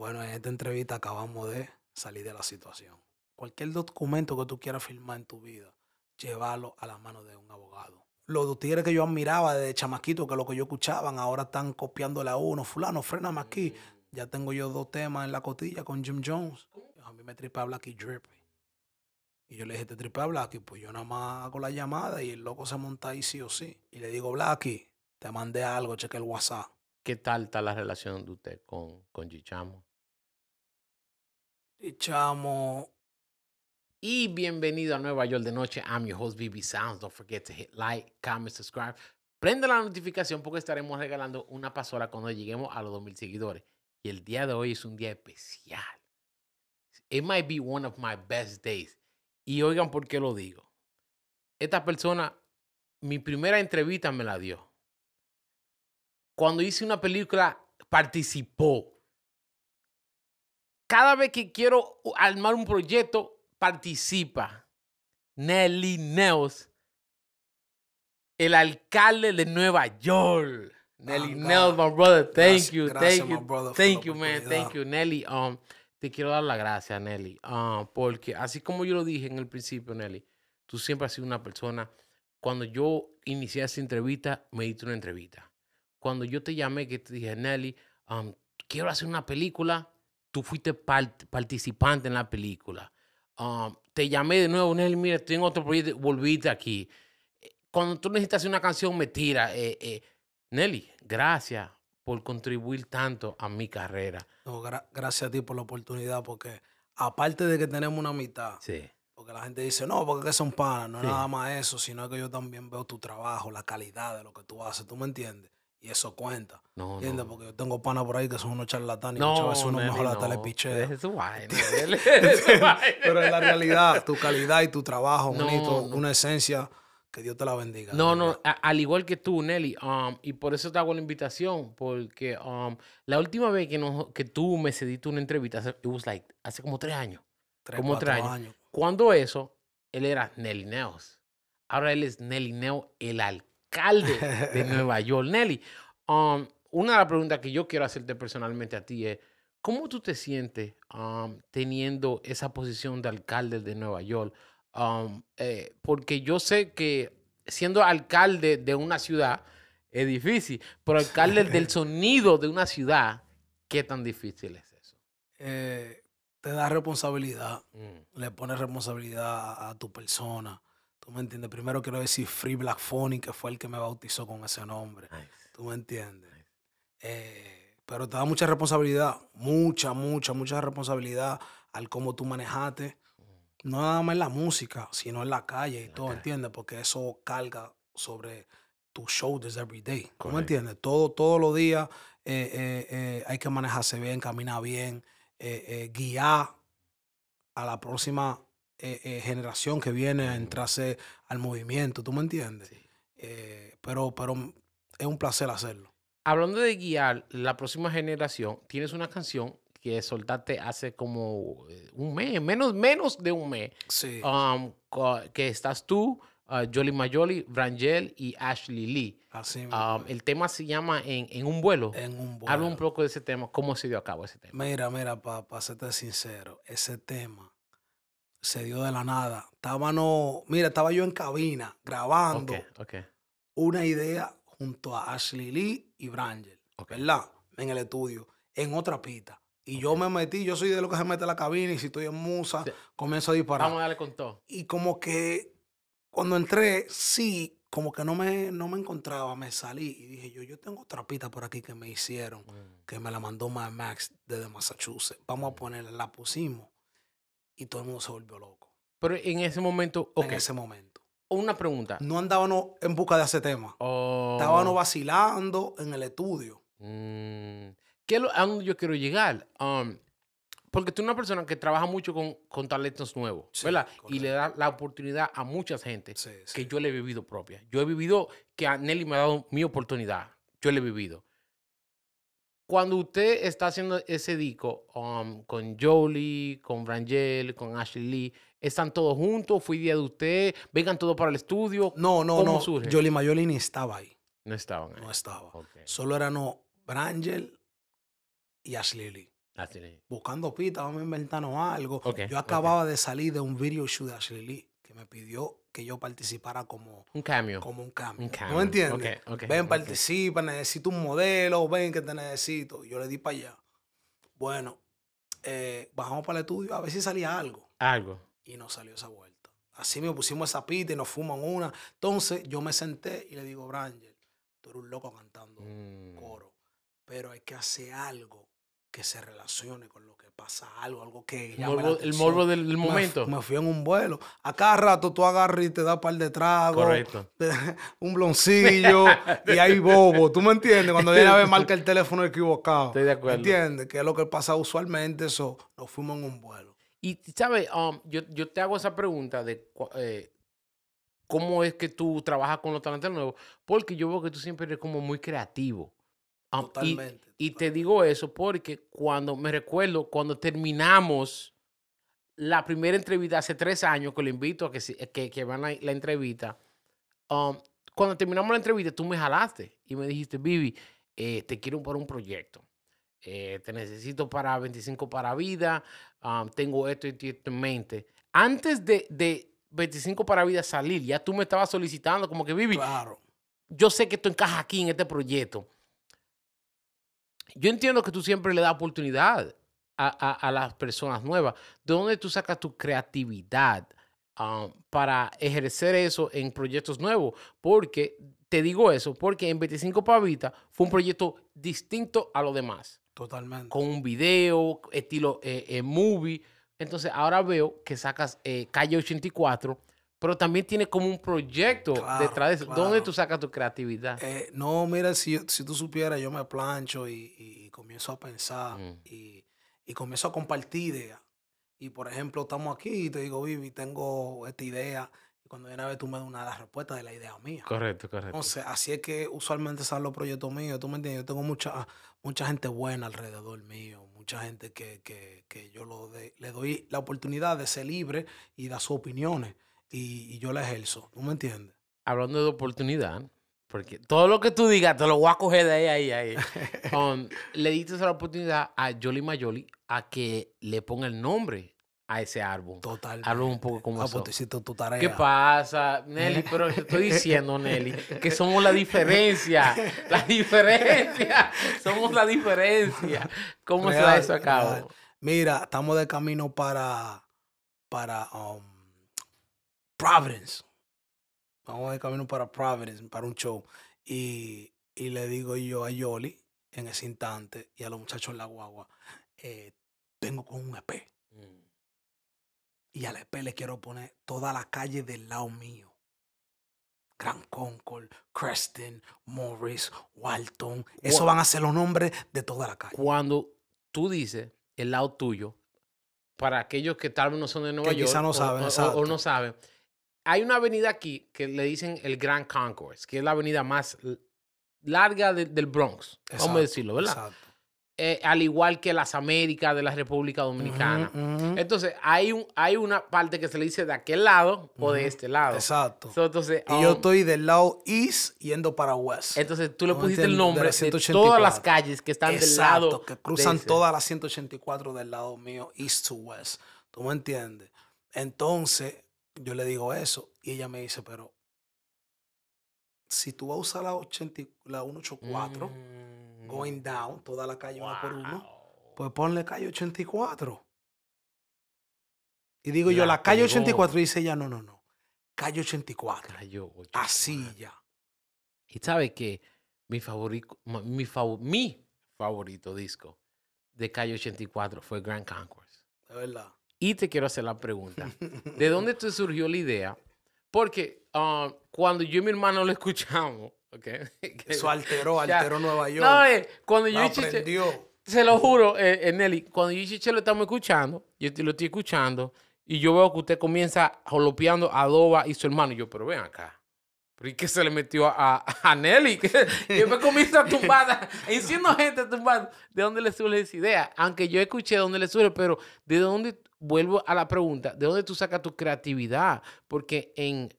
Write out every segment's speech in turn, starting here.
Bueno, en esta entrevista acabamos de salir de la situación. Cualquier documento que tú quieras firmar en tu vida, llévalo a la mano de un abogado. Los tigres que yo admiraba de chamaquito, que lo que yo escuchaban, ahora están copiándole a uno. Fulano, fréname aquí. Mm. Ya tengo yo dos temas en la cotilla con Jim Jones. A mí me tripa Blacky Drip. Y yo le dije, te tripa Blacky. Pues yo nada más hago la llamada y el loco se monta ahí sí o sí. Y le digo, Blacky, te mandé algo, cheque el WhatsApp. ¿Qué tal está la relación de usted con, con Gichamo? Chamo. Y bienvenido a Nueva York de noche. I'm your host, BB Sounds. Don't forget to hit like, comment, subscribe. Prende la notificación porque estaremos regalando una pasola cuando lleguemos a los 2000 seguidores. Y el día de hoy es un día especial. It might be one of my best days. Y oigan por qué lo digo. Esta persona, mi primera entrevista me la dio. Cuando hice una película, participó cada vez que quiero armar un proyecto, participa Nelly Neos, el alcalde de Nueva York. Nelly oh, my brother, thank you, thank you, thank you, man, thank you, Nelly. Um, te quiero dar la gracia, Nelly, um, porque así como yo lo dije en el principio, Nelly, tú siempre has sido una persona. Cuando yo inicié esa entrevista, me diste una entrevista. Cuando yo te llamé, que te dije, Nelly, um, quiero hacer una película, tú fuiste participante en la película. Um, te llamé de nuevo, Nelly, mira, estoy en otro proyecto, volviste aquí. Cuando tú necesitas una canción, me tira. Eh, eh, Nelly, gracias por contribuir tanto a mi carrera. gracias a ti por la oportunidad, porque aparte de que tenemos una mitad, porque la gente dice, no, porque son panas, no es nada más eso, sino que yo también veo tu trabajo, la calidad de lo que tú haces, ¿tú me entiendes? Y eso cuenta. No, ¿Entiendes? Porque yo tengo pana por ahí que son unos charlatanes. No, muchas veces uno tal Es Pero en la realidad. Tu calidad y tu trabajo, bonito. Una esencia. Que Dios te la bendiga. No, no, al igual que tú, Nelly. Um, y por eso te hago la invitación. Porque um, la última vez que, nos, que tú me cediste una entrevista, like, hace como tres años. Tres, como tres años. Cuando eso, él era Nelly Neos. Ahora él es Nelly Neo, el alcalde alcalde de Nueva York. Nelly, um, una de las preguntas que yo quiero hacerte personalmente a ti es, ¿cómo tú te sientes um, teniendo esa posición de alcalde de Nueva York? Um, eh, porque yo sé que siendo alcalde de una ciudad es difícil, pero alcalde del sonido de una ciudad, ¿qué tan difícil es eso? Eh, te da responsabilidad, mm. le pones responsabilidad a tu persona ¿Tú me entiendes? Primero quiero decir Free Black Phony, que fue el que me bautizó con ese nombre. ¿Tú me entiendes? Eh, pero te da mucha responsabilidad, mucha, mucha, mucha responsabilidad al cómo tú manejaste. Mm. No nada más en la música, sino en la calle y todo, ¿entiendes? Porque eso carga sobre tus shoulders every day. ¿Tú me entiendes? Todo, todos los días eh, eh, hay que manejarse bien, caminar bien, guiar a la próxima eh, eh, generación que viene a entrarse al movimiento, ¿tú me entiendes? Eh, pero, pero es un placer hacerlo. Hablando de guiar la próxima generación, tienes una canción que soltaste hace como un mes, menos, menos de un mes, sí. Um, que estás tú, uh, Jolie Mayoli, Brangel y Ashley Lee. Así um, el tema se llama en, un vuelo. En un vuelo. Habla un poco de ese tema, cómo se dio a cabo ese tema. Mira, mira, para pa sincero, ese tema se dio de la nada. no mira, estaba yo en cabina grabando una idea junto a Ashley Lee y Brangel, ¿verdad? En el estudio, en otra pita. Y yo me metí, yo soy de lo que se mete a la cabina y si estoy en musa, comienzo a disparar. Vamos a darle con todo. Y como que cuando entré, sí, como que no me, no me encontraba, me salí y dije yo, yo tengo otra pita por aquí que me hicieron, mm. que me la mandó Max desde Massachusetts. Vamos a mm. ponerla, la pusimos y todo el mundo se volvió loco. Pero en ese momento, en ese momento. Una pregunta. No andábamos en busca de ese tema. Oh. Estábamos vacilando en el estudio. Mm. a dónde yo quiero llegar? Um, porque tú eres una persona que trabaja mucho con, talentos nuevos, Y le da la oportunidad a mucha gente que yo le he vivido propia. Yo he vivido que a Nelly me ha dado mi oportunidad. Yo le he vivido cuando usted está haciendo ese disco um, con Jolie, con Brangel, con Ashley Lee, ¿están todos juntos? ¿Fue día de usted? ¿Vengan todos para el estudio? No, no, no. Jolie Mayoli ni estaba ahí. No estaba No estaba. Solo eran Brangel y Ashley Lee. Ashley Buscando pita, vamos a inventarnos algo. Yo acababa de salir de un video shoot de Ashley Lee me pidió que yo participara como un cambio. Como un cambio. ¿No me entiendes? ven, participa, necesito un modelo, ven que te necesito. Yo le di para allá. Bueno, eh, bajamos para el estudio a ver si salía algo. Algo. Y no salió esa vuelta. Así me pusimos esa pita y nos fuman una. Entonces yo me senté y le digo, Brangel, tú eres un loco cantando mm. coro, pero hay que hacer algo que se relacione con lo que pasa algo, algo que... El morbo, del, momento. Me, fui en un vuelo. A cada rato tú agarras y te das un par de tragos. Correcto. un bloncillo y hay bobo. ¿Tú me entiendes? Cuando viene a ver marca el teléfono equivocado. Estoy de acuerdo. ¿Me ¿Entiendes? Que es lo que pasa usualmente. Eso, nos fuimos en un vuelo. Y, ¿sabes? Um, yo, te hago esa pregunta de... Eh, ¿Cómo es que tú trabajas con los talentos nuevos? Porque yo veo que tú siempre eres como muy creativo. Ah, y, te digo eso porque cuando me recuerdo, cuando terminamos la primera entrevista hace tres años, que lo invito a que, que, que van la, entrevista, um, cuando terminamos la entrevista, tú me jalaste y me dijiste, Vivi, eh, te quiero para un proyecto. Eh, te necesito para 25 para vida, um, tengo esto en mente. Antes de, de 25 para vida salir, ya tú me estabas solicitando como que, Vivi, claro. yo sé que esto encaja aquí en este proyecto yo entiendo que tú siempre le das oportunidad a, las personas nuevas. ¿De dónde tú sacas tu creatividad um, para ejercer eso en proyectos nuevos? Porque te digo eso, porque en 25 Pavita fue un proyecto distinto a los demás. Totalmente. Con un video, estilo eh, eh, movie. Entonces ahora veo que sacas eh, Calle 84 pero también tiene como un proyecto detrás de eso. ¿Dónde tú sacas tu creatividad? Eh, no, mira, si, si tú supieras, yo me plancho y, comienzo a pensar mm. y, comienzo a compartir ideas. Y por ejemplo, estamos aquí y te digo, Vivi, tengo esta idea. Y cuando viene a ver, tú me das una de las respuestas de la idea mía. Correcto, correcto. sea, así es que usualmente salen los proyectos míos. Tú me entiendes, yo tengo mucha, mucha gente buena alrededor mío, mucha gente que, que, yo le doy la oportunidad de ser libre y dar sus opiniones y, yo la ejerzo. ¿Tú me entiendes? Hablando de oportunidad, porque todo lo que tú digas te lo voy a coger de ahí, ahí, ahí. Um, le diste la oportunidad a Jolly Mayoli a que le ponga el nombre a ese árbol. Total. Hablo un poco como ah, eso. Pues tu tarea. ¿Qué pasa, Nelly? Pero te estoy diciendo, Nelly, que somos la diferencia. La diferencia. Somos la diferencia. ¿Cómo se da eso a cabo? Mira, estamos de camino para, para um, Providence. Vamos de camino para Providence, para un show. Y, le digo yo a Yoli en ese instante y a los muchachos en la guagua, eh, vengo con un EP. Mm. Y al EP le quiero poner toda la calle del lado mío. Gran Concord, Creston, Morris, Walton. Eso van a ser los nombres de toda la calle. Cuando tú dices el lado tuyo, para aquellos que tal vez no son de Nueva York no saben, o, o no saben, hay una avenida aquí que le dicen el Grand Concourse, que es la avenida más larga del Bronx, vamos a decirlo, ¿verdad? Exacto. Eh, al igual que las Américas de la República Dominicana. Entonces, hay, un, hay una parte que se le dice de aquel lado o de este lado. Exacto. entonces, y yo um, estoy del lado east yendo para west. Entonces, tú le pusiste el nombre de, todas las calles que están del lado. Exacto, que cruzan todas las 184 del lado mío, east to west. ¿Tú me entiendes? Entonces, yo le digo eso y ella me dice, pero si tú vas a usar la, 184, going mm. down, toda la calle wow. por uno, pues ponle calle 84. Y digo yo, la calle 84, y dice ella, no, no, no, calle 84. Calle 84. Así ya. Y sabe que mi favorito, mi, favorito disco de calle 84 fue Grand Concourse. De verdad. Y te quiero hacer la pregunta. ¿De dónde te surgió la idea? Porque ah, cuando yo y mi hermano lo escuchamos, Eso alteró, alteró Nueva York. No, eh, cuando yo y Chiche, se lo juro, eh, eh, Nelly, cuando yo y lo estamos escuchando, yo lo estoy escuchando, y yo veo que usted comienza jolopeando a Doba y su hermano. Y yo, pero ven acá y se le metió a, Nelly? Que, yo me comí a tumbada, enciendo gente tumbada. ¿De dónde le surge esa idea? Aunque yo escuché de dónde le surge, pero ¿de dónde? Vuelvo a la pregunta, ¿de dónde tú sacas tu creatividad? Porque en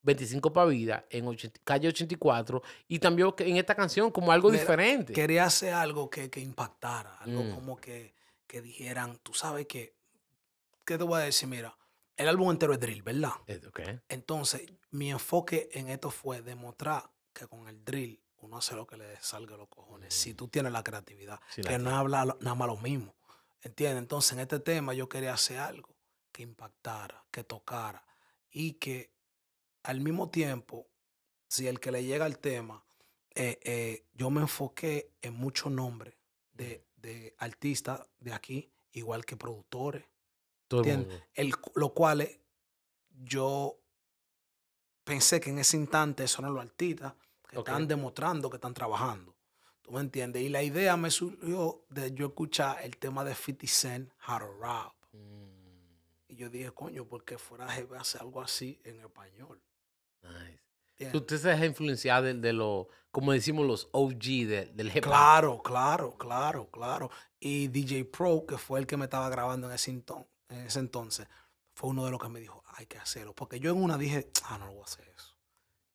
25 para vida, en calle 84, y también en esta canción como algo diferente. Quería hacer algo que, que impactara, algo mm. como que, que dijeran, tú sabes que, ¿qué te voy a decir? Mira, el álbum entero es drill, ¿verdad? Entonces, mi enfoque en esto fue demostrar que con el drill uno hace lo que le salga los cojones. Si mm. tú tienes la creatividad, que no habla nada más lo mismo. ¿Entiendes? Entonces, en este tema yo quería hacer algo que impactara, que tocara y que al mismo tiempo, si el que le llega al tema, eh, eh, yo me enfoqué en muchos nombres de, de artistas de aquí, igual que productores lo cual eh, yo pensé que en ese instante son los artistas que están demostrando que están trabajando. ¿Tú me entiendes? Y la idea me surgió de yo escuchar el tema de 50 Cent, Hard to mm. Y yo dije, coño, porque fuera a hacer algo así en español. Usted se deja influenciado de, los, lo, como decimos los OG del hip hop. Claro, claro, claro, claro. Y DJ Pro, que fue el que me estaba grabando en ese entonces en ese entonces, fue uno de los que me dijo, hay que hacerlo. Porque yo en una dije, ah, no, lo voy a hacer eso.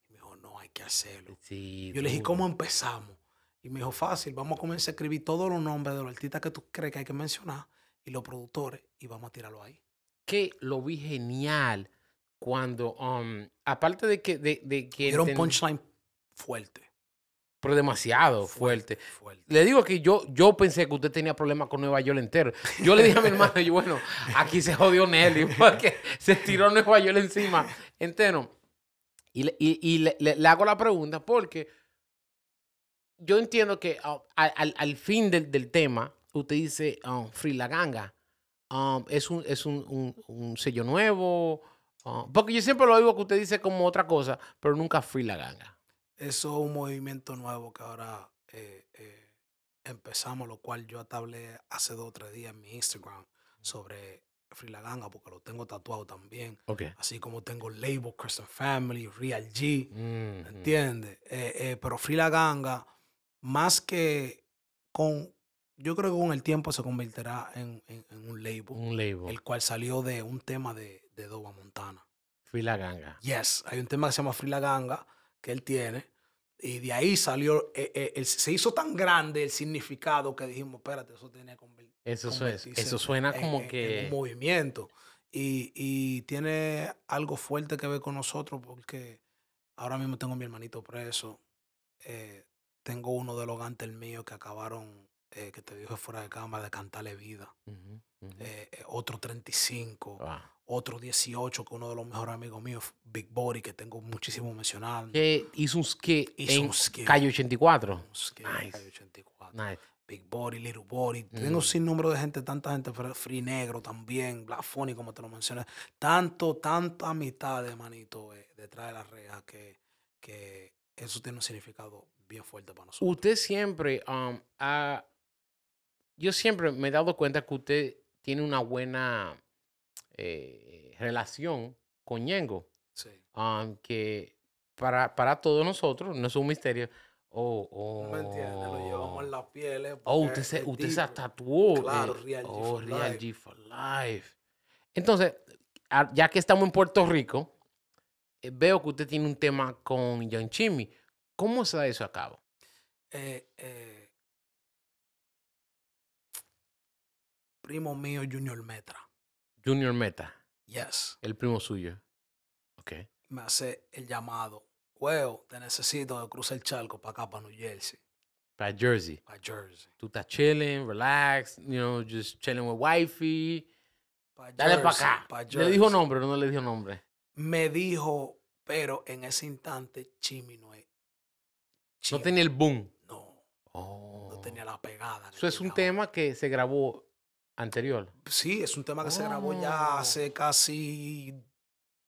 Y me dijo, no, hay que hacerlo. yo le dije, ¿cómo empezamos? Y me dijo, fácil, vamos a comenzar a escribir todos los nombres de los artistas que tú crees que hay que mencionar y los productores y vamos a tirarlo ahí. Que lo vi genial cuando, um, aparte de que... De, de que Era un punchline fuerte demasiado fuerte. Le digo que yo, yo pensé que usted tenía problemas con Nueva York entero. Yo le dije a mi hermano, y bueno, aquí se jodió Nelly porque se tiró Nueva York encima entero. Y, le, hago la pregunta porque yo entiendo que ah, al, fin del, tema, usted dice ah, Free La Ganga. Ah, es un, es un, sello nuevo. porque yo siempre lo digo que usted dice como otra cosa, pero nunca Free La Ganga eso es un movimiento nuevo que ahora eh, eh, empezamos, lo cual yo hablé hace dos o tres días en mi Instagram sobre Ganga, porque lo tengo tatuado también. Así como tengo label, Christian Family, Real G, mm Pero ¿entiendes? Eh, eh pero Ganga, más que con, yo creo que con el tiempo se convertirá en, un, label, un label. El cual salió de un tema de, de Montana. Free la Ganga. Yes, hay un tema que se llama Free la Ganga él tiene. Y de ahí salió, eh, eh, se hizo tan grande el significado que dijimos, espérate, eso tiene que Eso, eso suena como que... un movimiento. Y, tiene algo fuerte que ver con nosotros porque ahora mismo tengo a mi hermanito preso. Eh, tengo uno de los gantes míos que acabaron, que te dije fuera de cámara, de cantarle vida. otro 35 otro 18, que uno de los mejores amigos míos, Big Body, que tengo muchísimo mencionado. Que hizo un en Calle 84. Big Body, Little Body. Mm. Tengo sin número de gente, tanta gente, Free Negro también, Black Funny, como te lo mencioné. Tanto, tanta mitad de manito eh, detrás de las rejas que, que eso tiene un significado bien fuerte para nosotros. Usted siempre um, Yo siempre me he dado cuenta que usted tiene una buena eh, relación con Yengo Sí. para, todos nosotros no es un misterio. no ¿Me entiendes? Lo llevamos en la piel. oh, usted se, usted se tatuó. Eh, Real G oh, Real for Life. Entonces, ya que estamos en Puerto Rico, eh, veo que usted tiene un tema con Yanchimi ¿Cómo se da eso a cabo? primo mío, Junior Metra. Junior Meta. Yes. El primo suyo. Ok. Me hace el llamado. Huevo, te necesito de cruzar el charco para acá, para New Jersey. Para Jersey. Para Jersey. Tú estás chilling, relax, you know, just chilling with wifey. Dale para acá. ¿Le dijo nombre o no le dijo nombre? Me dijo, pero en ese instante Chimi no es. No tenía el boom. No. No oh. tenía la pegada. Eso es un tema que se grabó anterior. Sí, es un tema que se grabó ya oh. hace casi,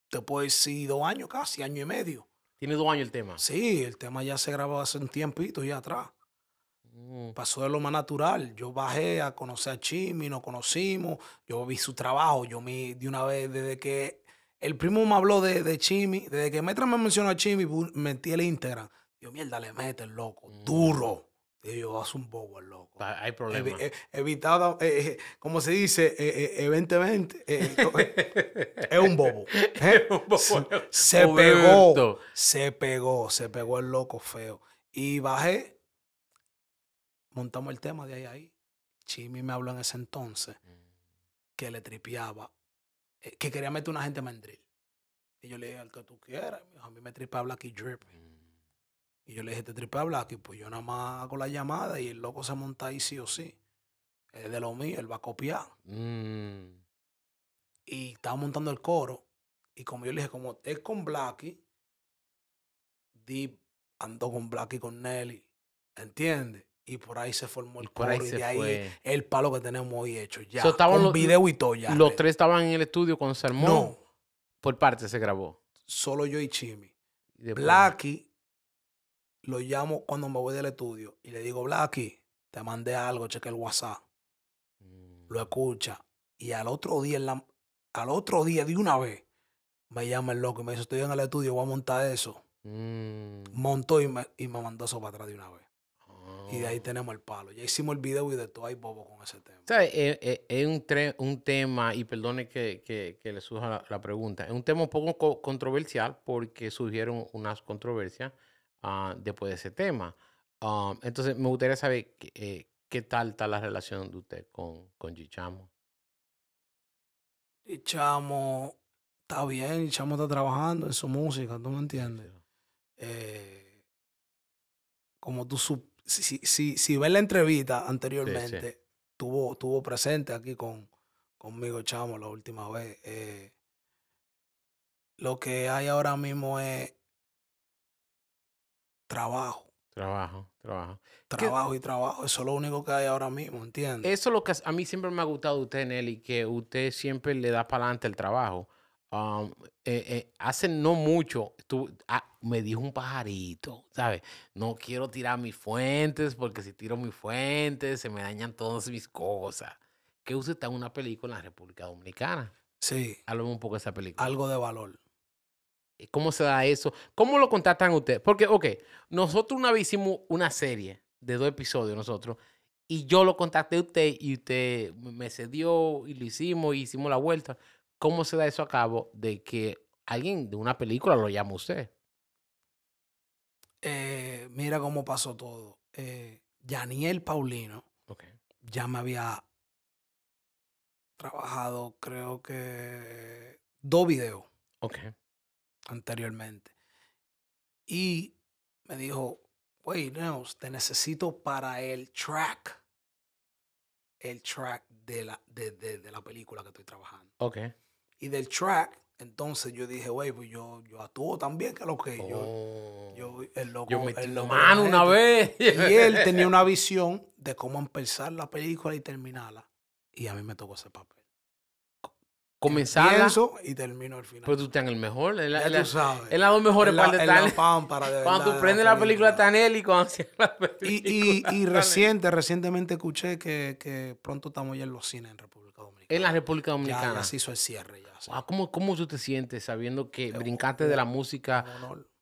te puedes decir, dos años casi, año y medio. ¿Tiene dos años el tema? Sí, el tema ya se grabó hace un tiempito ya atrás. Mm. Pasó de lo más natural. Yo bajé a conocer a Chimi, nos conocimos, yo vi su trabajo, yo me, de una vez, desde que el primo me habló de, de Chimi, desde que Metra me mencionó a Chimi, metí el Instagram. Dios mierda, le mete el loco, mm. duro. Y yo, haz ah, un bobo, loco. Hay problemas. Eh, evitado, eh, eh, como se dice, eventemente. es un bobo. se, pegó, se pegó, se pegó el loco feo. Y bajé, montamos el tema de ahí a ahí. Chimi me habló en ese entonces mm. que le tripeaba, que quería meter una gente mandril. Y yo le dije, al que tú quieras, a mí me tripeaba aquí Drip. Mm. Y yo le dije, te a Blacky, pues yo nada más hago la llamada y el loco se monta ahí sí o sí. Es de lo mío, él va a copiar. Mm. Y estaba montando el coro. Y como yo le dije, como es con Blacky, Deep andó con Blacky con Nelly. ¿Entiendes? Y por ahí se formó el coro. y de ahí el palo que tenemos hoy hecho. Ya. con los, video y todo ¿Los tres estaban en el estudio con Sermón? No. Por parte se grabó. Solo yo y Chimi. Blacky lo llamo cuando me voy del estudio y le digo, Blacky, te mandé algo, cheque el WhatsApp. Lo mm. escucha. Y al otro día, al otro día de una vez, me llama el loco y me dice, estoy en el estudio, voy a montar eso. Mm. Montó y me, mandó eso para atrás de una vez. Y de ahí oh. tenemos el palo. Ya hicimos el video y de todo hay bobo con ese tema. O eh, eh, Es, es, un, tema, y perdone que, le surja la, pregunta, es un tema un poco controversial porque surgieron unas controversias Ah, después de ese tema. Ah, entonces, me gustaría saber eh, qué tal está la relación de usted con, con Gichamo. Gichamo está bien, G-Chamo está trabajando en su música, ¿tú me entiendes? Eh, como tú, si, si, ves la entrevista anteriormente, estuvo presente aquí con, conmigo, Chamo, la última vez. Eh, lo que hay ahora mismo es trabajo. Trabajo, trabajo. Trabajo y trabajo. Eso es lo único que hay ahora mismo, ¿entiendes? Eso es lo que a mí siempre me ha gustado de usted, Nelly, que usted siempre le da para adelante el trabajo. Um, eh, eh, hace no mucho tú, ah, me dijo un pajarito, ¿sabes? No quiero tirar mis fuentes porque si tiro mis fuentes se me dañan todas mis cosas. Que usted está en una película en la República Dominicana. Sí. Háblame un poco de esa película. Algo de valor. Eh, ¿Cómo se da eso? ¿Cómo lo contactan ustedes? Porque, ok, nosotros una vez hicimos una serie de dos episodios nosotros y yo lo contacté a usted y usted me cedió y lo hicimos y hicimos la vuelta. ¿Cómo se da eso a cabo de que alguien de una película lo llama usted? Eh, mira cómo pasó todo. Daniel eh, Paulino ya me había trabajado, creo que, dos videos. Okay anteriormente. Y me dijo, wey, te necesito para el track. El track de la, de, la película que estoy trabajando. Ok. Y del track, entonces yo dije, wey, pues yo, yo actúo también, que lo que yo, yo, oh. el loco, el una vez. Y él tenía una visión de cómo empezar la película y terminarla. Y a mí me tocó ese papel. Comenzar y termino al final. Pero pues tú estás en el mejor. ya tú sabes. En las dos mejores partes de Tanel. Cuando tú prendes la, película película Tanel y cuando cierras la película. Y, y, y reciente, recientemente escuché que, que, pronto estamos ya en los cines en República Dominicana. En la República Dominicana. Ya, se hizo el cierre. Ya, ¿cómo, ¿cómo, tú te sientes sabiendo que brincaste de la música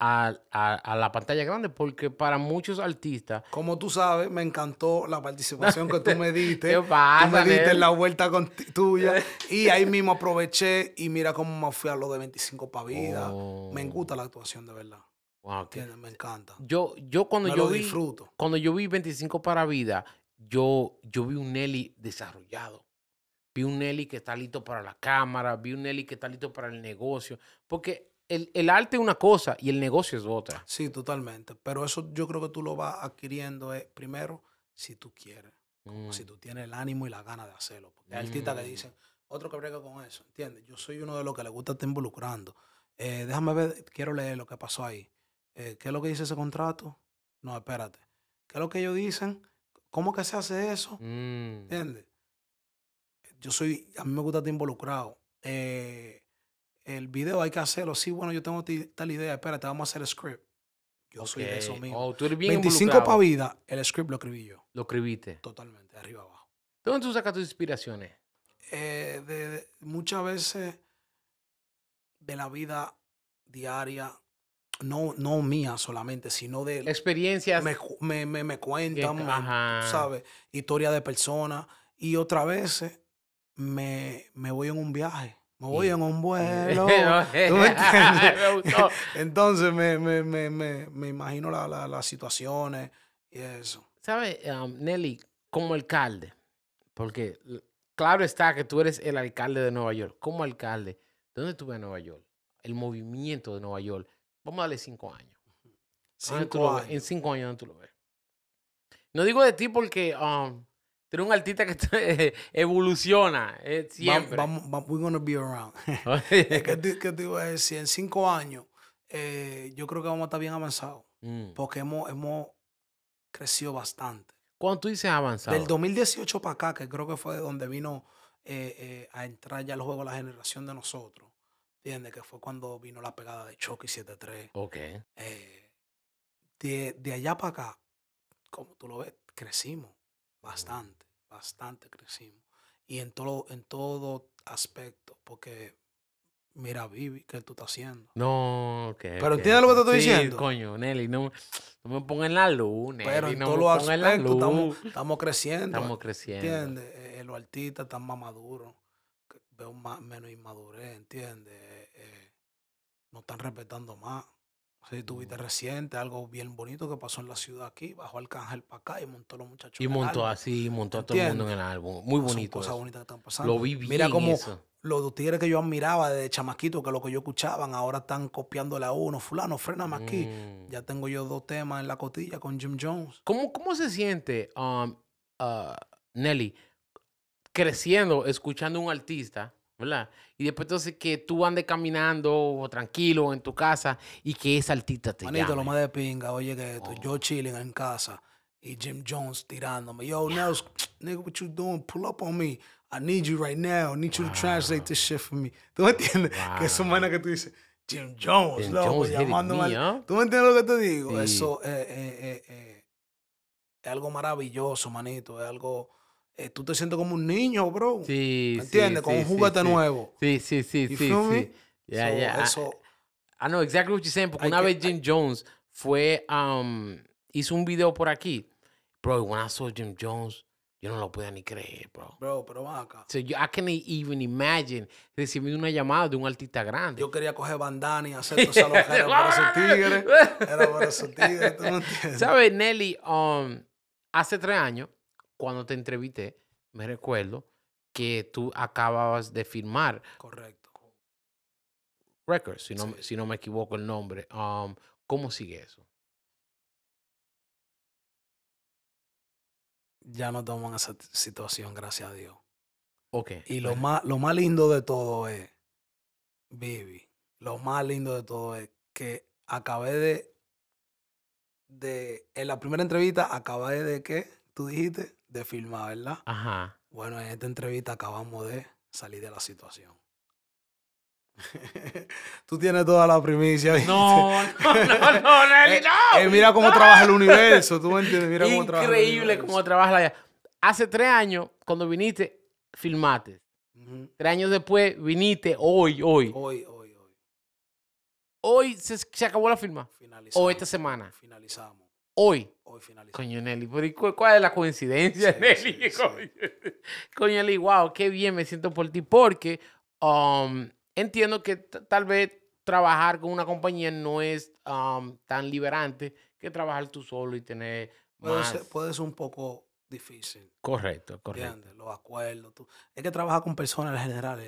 a, la pantalla grande, porque para muchos artistas. Como tú sabes, me encantó la participación que tú me diste. me diste la vuelta tuya. y ahí mismo aproveché y mira cómo me fui a lo de 25 para vida. Oh. Me gusta la actuación, de verdad. Wow, Me encanta. Yo, yo cuando yo vi, disfruto. Cuando yo vi 25 para vida, yo, yo vi un Nelly desarrollado. Vi un Nelly que está listo para la cámara, vi un Nelly que está listo para el negocio. Porque el, arte es una cosa y el negocio es otra. Sí, totalmente. Pero eso yo creo que tú lo vas adquiriendo eh, primero si tú quieres. Como si mm. tú tienes el ánimo y la gana de hacerlo. Porque hay artistas que mm. dicen, otro que brega con eso, ¿entiendes? Yo soy uno de los que le gusta estar involucrando. Eh, déjame ver, quiero leer lo que pasó ahí. Eh, ¿Qué es lo que dice ese contrato? No, espérate. ¿Qué es lo que ellos dicen? ¿Cómo que se hace eso? Mm. ¿Entiendes? Yo soy, a mí me gusta estar involucrado. Eh, el video hay que hacerlo. Sí, bueno, yo tengo tal idea, espérate, vamos a hacer el script. Yo soy de eso mismo. 25 para vida, el script lo escribí yo. Lo escribiste. Totalmente, arriba abajo. dónde tú sacas tus inspiraciones? Eh, de, muchas veces de la vida diaria, no, no mía solamente, sino de... Experiencias. Me, me, me, cuentan, ¿sabes? Historia de personas. Y otras veces me, me voy en un viaje me voy en un vuelo. ¿Tú me eh, Entonces me, me, me, me imagino las situaciones y eso. ¿Sabes, um, Nelly, como alcalde? Porque claro está que tú eres el alcalde de Nueva York. Como alcalde, ¿dónde tú en Nueva York? El movimiento de Nueva York. Vamos a darle cinco años. Cinco años. En cinco años, ¿dónde tú lo ves? No digo de ti porque um, tiene un artista que eh, evoluciona eh, siempre. Vamos, going we're gonna be around. qué te, iba a decir, en cinco años, eh, yo creo que vamos a estar bien avanzados. Mm. Porque hemos, crecido bastante. ¿Cuánto tú dices avanzado? Del 2018 para acá, que creo que fue donde vino a entrar ya al juego la generación de nosotros. ¿Entiendes? Que fue cuando vino la pegada de Chucky 7-3. Ok. de, de allá para acá, como tú lo ves, crecimos bastante, bastante crecimos. Y en todo, en todo aspecto, porque mira, Vivi, ¿qué tú estás haciendo? No, que. Pero entiendes lo que te estoy diciendo. Coño, Nelly, no, me pongas en la luna Nelly. Pero en no todos los estamos, creciendo. Estamos creciendo. ¿Entiendes? Eh, eh los artistas están más maduros. Veo más, menos inmadurez, ¿entiendes? Eh, eh, no están respetando más si tuviste reciente, algo bien bonito que pasó en la ciudad aquí, bajó Arcángel para acá y montó los muchachos. Y montó así, montó a todo el mundo en el álbum. Muy bonito. Lo vi bien Mira cómo los los tigres que yo admiraba de chamaquito, que lo que yo escuchaban, ahora están copiándole a uno. Fulano, más aquí. Mm. Ya tengo yo dos temas en la cotilla con Jim Jones. ¿Cómo, cómo se siente, um, uh, Nelly, creciendo, escuchando a un artista? ¿verdad? Y después entonces que tú andes caminando tranquilo en tu casa y que esa altita te Manito, lo más de pinga, oye que esto, yo oh. chilling en casa y Jim Jones tirándome. Yo, Nels, nigga, what you doing? Pull up on me. I need you right now. I need you to translate this shit for me. ¿Tú me entiendes? Que es manera que tú dices, Jim Jones, loco, llamándome. ¿ah? ¿Tú me entiendes lo que te digo? Eso eh eh, eh, eh, es algo maravilloso, manito. Es algo eh, tú te sientes como un niño, bro. Sí, ¿Me entiendes? Sí, Con un juguete nuevo. Sí, sí, sí, you sí. sí. ya Eso, I, I, know exactly what you're saying, porque una vez Jim Jones fue, um, hizo un video por aquí. Bro, when I saw Jim Jones, yo no lo podía ni creer, bro. Bro, pero va acá. yo, I can't even imagine recibir una llamada de un artista grande. Yo quería coger bandana y hacer todo esa Era para esos tigres. Era para esos tigre ¿tú no entiendes? ¿Sabes, Nelly? Um, hace tres años cuando te entrevisté, me recuerdo que tú acababas de firmar. Correcto. Records, si no, si no me equivoco el nombre. Um, ¿Cómo sigue eso? Ya no estamos en esa situación, gracias a Dios. Ok. Y lo, más, lo más lindo de todo es, Vivi, lo más lindo de todo es que acabé de, de, en la primera entrevista, acabé de qué? tú dijiste, de filmar, ¿verdad? Ajá. Bueno, en esta entrevista acabamos de salir de la situación. Tú tienes toda la primicia. No, no, no, eh, no, eh, eh, mira cómo trabaja el universo, tú me entiendes, mira Increíble cómo trabaja. Increíble cómo trabaja Hace tres años, cuando viniste, filmaste. Tres años después, viniste hoy, hoy. Hoy, hoy, hoy. Hoy se, se acabó la firma. Finalizamos. O esta semana. Finalizamos hoy. Coño, Nelly, ¿cuál es la coincidencia, Nelly? coño, Nelly, wow, qué bien me siento por ti, porque um, entiendo que tal vez trabajar con una compañía no es um, tan liberante que trabajar tú solo y tener puede Ser, un poco difícil. Correcto, correcto. ¿Entiendes? Los acuerdos. Tú... Es que trabajar con personas en general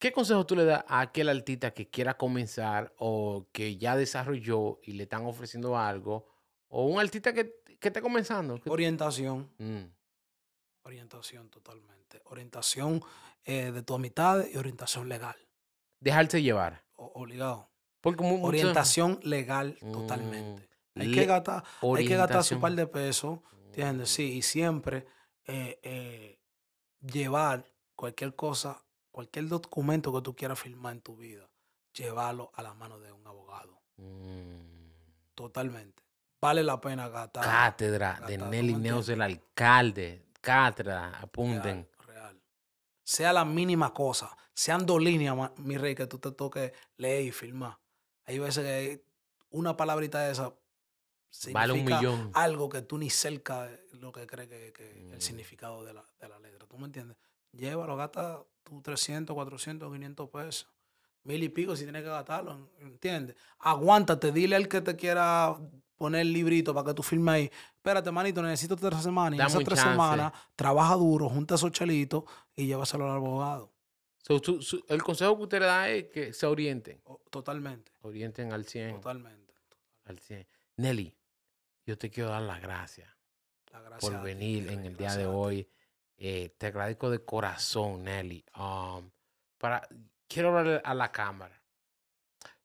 ¿Qué consejo tú le das a aquel artista que quiera comenzar o que ya desarrolló y le están ofreciendo algo? O un artista que, que está comenzando. Orientación. Mm. Orientación totalmente. Orientación eh, de tu amistad y orientación legal. Dejarse llevar. obligado. orientación legal mm. totalmente. Hay, que gastar, su par de pesos, ¿entiendes? Sí, y siempre eh, eh, llevar cualquier cosa cualquier documento que tú quieras firmar en tu vida, llévalo a la mano de un abogado. Mm. Totalmente. Vale la pena gastar. Cátedra de Nelly Neos, el alcalde. Cátedra, apunten. Sea la mínima cosa. Sean dos líneas, mi rey, que tú te toques leer y firmar. Hay veces que una palabrita de esa vale un algo que tú ni cerca lo que cree que, el mm. significado de la letra. ¿Tú me entiendes? llévalo, gasta tus 300, 400, 500 pesos. Mil y pico si tienes que gastarlo, ¿entiendes? Aguántate, dile al que te quiera poner el librito para que tú firmes ahí. Espérate, manito, necesito tres semanas. Y esas tres semanas, trabaja duro, junta esos chelitos y llévaselo al abogado. el consejo que usted le da es que se orienten. totalmente. Orienten al 100. Totalmente. Al 100. Nelly, yo te quiero dar las gracias. por venir en el día de hoy eh, te agradezco de corazón, Nelly. Um, para, quiero hablarle a la cámara.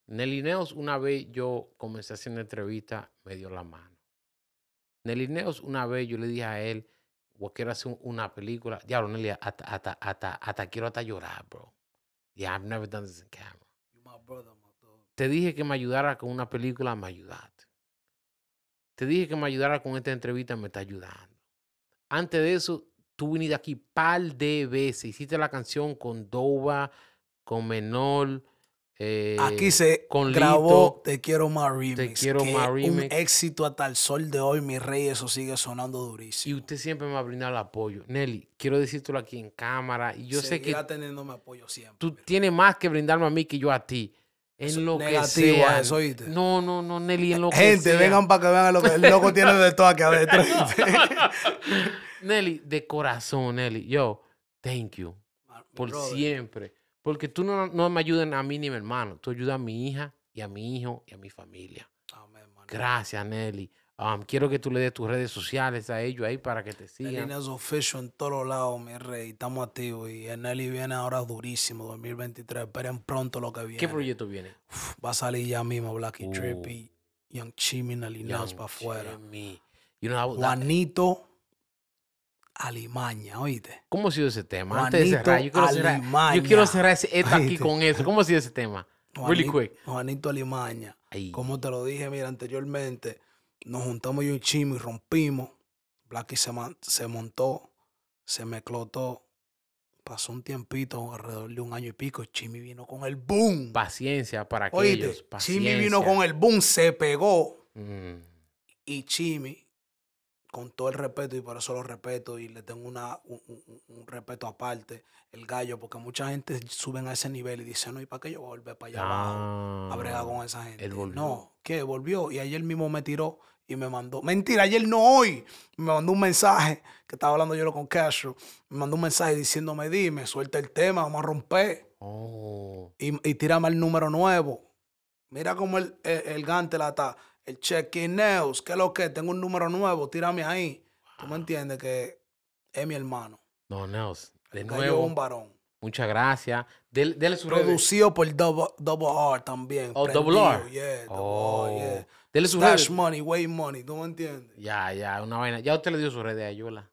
Nelly Neos, una vez yo comencé a hacer una entrevista, me dio la mano. Nelly Neos, una vez yo le dije a él, quiero hacer una película. Ya, Nelly, hasta, quiero hasta llorar, bro. Yeah, I've never done this in camera. Te dije que me ayudara con una película, me ayudaste. Te dije que me ayudara con esta entrevista, me está ayudando. Antes de eso, tú viniste aquí par de veces, hiciste la canción con Doba, con Menor. aquí eh, se con grabó Te Quiero más Te Quiero más Un éxito hasta el sol de hoy, mi rey, eso sigue sonando durísimo. Y usted siempre me ha brindado el apoyo. Nelly, quiero decírtelo aquí en cámara. Y yo sé que. teniéndome apoyo siempre. Tú tienes más que brindarme a mí que yo a ti. En lo que sea. no, no, no, Nelly, en lo Gente, que sea. vengan para que vean lo que el loco tiene de todo aquí adentro. Nelly, de corazón, Nelly, yo, thank you. Por siempre. Porque tú no, me ayudas a mí ni a mi hermano. Tú ayudas a mi hija y a mi hijo y a mi familia. Amén, Gracias, Nelly. Um, quiero que tú le des tus redes sociales a ellos ahí para que te sigan. Nelly es official en todos lados, mi rey. Estamos activos y Nelly viene ahora durísimo, 2023. Esperen pronto lo que viene. ¿Qué proyecto viene? va a salir ya mismo Blacky uh. Trippy, Young Chimmy, Nelly para afuera. You know, Juanito. Alimaña, oíste. ¿Cómo ha sido ese tema? Juanito Antes de cerrar, yo quiero cerrar, yo quiero cerrar ese, aquí con eso. ¿Cómo ha sido ese tema? Juanito, Alimaña. Como te lo dije, mira, anteriormente, nos juntamos yo y Chimi y rompimos. Blacky se, montó, se mezcló todo. Pasó un tiempito, alrededor de un año y pico, Chimi vino con el boom. Paciencia para aquellos. Oíste, Chimi vino con el boom, se pegó. Mm. Y Chimi con todo el respeto, y por eso lo respeto, y le tengo una, un, respeto aparte, el gallo, porque mucha gente suben a ese nivel y dice, no, ¿y para qué yo voy volver para allá abajo a bregar con esa ah, gente? No, ¿qué? volvió, y ayer mismo me tiró y me mandó, mentira, ayer no hoy, me mandó un mensaje, que estaba hablando yo con Castro, me mandó un mensaje diciéndome, dime, suelta el tema, vamos a romper, oh. y, y tírame el número nuevo. Mira cómo el, el, el Gante la está el Check-in News, que es lo que, tengo un número nuevo, tírame ahí. Tú me entiendes que es mi hermano. No, Neos, el nuevo. un varón. Muchas gracias. Dele, su Producido por el double R también. Oh, Double R. Yeah, double R, oh. yeah. Dele su Dash money, way money, ¿tú me entiendes? Ya, ya, una vaina. Ya usted le dio su red de Ayula.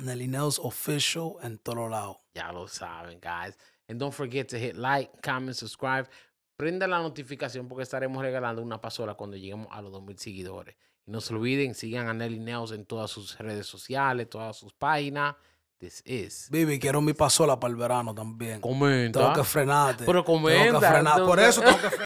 Nelly Neos Official en todos lados. Ya lo saben, guys. And don't forget to hit like, comment, subscribe prenda la notificación porque estaremos regalando una pasola cuando lleguemos a los 2.000 seguidores. Y no se olviden, sigan a Nelly Neos en todas sus redes sociales, todas sus páginas. This is. Vivi, quiero mi pasola para el verano también. Comenta. Tengo que frenarte. Pero comenta. Tengo que frenar. Por eso tengo que frenar.